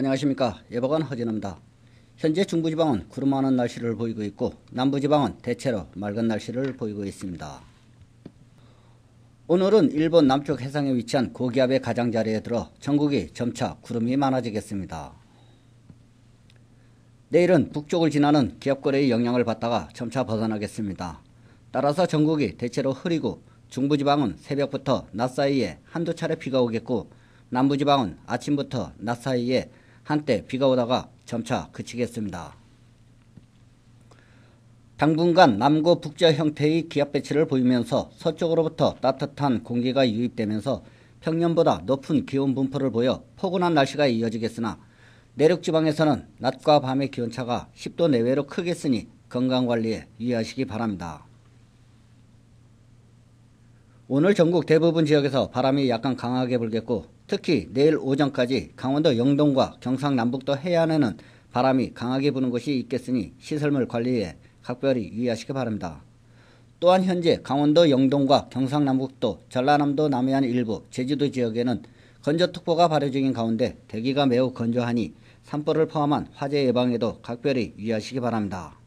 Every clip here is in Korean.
안녕하십니까 예보관 허진입니다. 현재 중부지방은 구름 많은 날씨를 보이고 있고 남부지방은 대체로 맑은 날씨를 보이고 있습니다. 오늘은 일본 남쪽 해상에 위치한 고기압의 가장자리에 들어 전국이 점차 구름이 많아지겠습니다. 내일은 북쪽을 지나는 기압래의 영향을 받다가 점차 벗어나겠습니다. 따라서 전국이 대체로 흐리고 중부지방은 새벽부터 낮 사이에 한두 차례 비가 오겠고 남부지방은 아침부터 낮 사이에 한때 비가 오다가 점차 그치겠습니다. 당분간 남고 북지 형태의 기압 배치를 보이면서 서쪽으로부터 따뜻한 공기가 유입되면서 평년보다 높은 기온 분포를 보여 포근한 날씨가 이어지겠으나 내륙 지방에서는 낮과 밤의 기온차가 10도 내외로 크겠으니 건강관리에 유의하시기 바랍니다. 오늘 전국 대부분 지역에서 바람이 약간 강하게 불겠고 특히 내일 오전까지 강원도 영동과 경상남북도 해안에는 바람이 강하게 부는 곳이 있겠으니 시설물 관리에 각별히 유의하시기 바랍니다. 또한 현재 강원도 영동과 경상남북도, 전라남도 남해안 일부, 제주도 지역에는 건조특보가 발효 중인 가운데 대기가 매우 건조하니 산불을 포함한 화재 예방에도 각별히 유의하시기 바랍니다.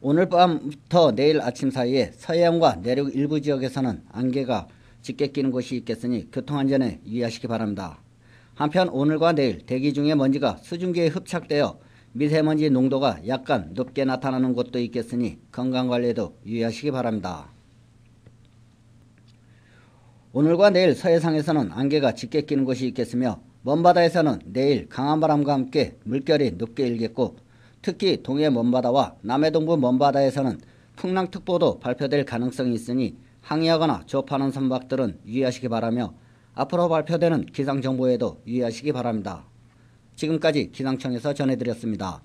오늘 밤부터 내일 아침 사이에 서해안과 내륙 일부 지역에서는 안개가 짙게 끼는 곳이 있겠으니 교통안전에 유의하시기 바랍니다. 한편 오늘과 내일 대기 중에 먼지가 수증기에 흡착되어 미세먼지 농도가 약간 높게 나타나는 곳도 있겠으니 건강관리에도 유의하시기 바랍니다. 오늘과 내일 서해상에서는 안개가 짙게 끼는 곳이 있겠으며 먼바다에서는 내일 강한 바람과 함께 물결이 높게 일겠고 특히 동해 먼바다와 남해 동부 먼바다에서는 풍랑특보도 발표될 가능성이 있으니 항해하거나 접하는 선박들은 유의하시기 바라며 앞으로 발표되는 기상정보에도 유의하시기 바랍니다. 지금까지 기상청에서 전해드렸습니다.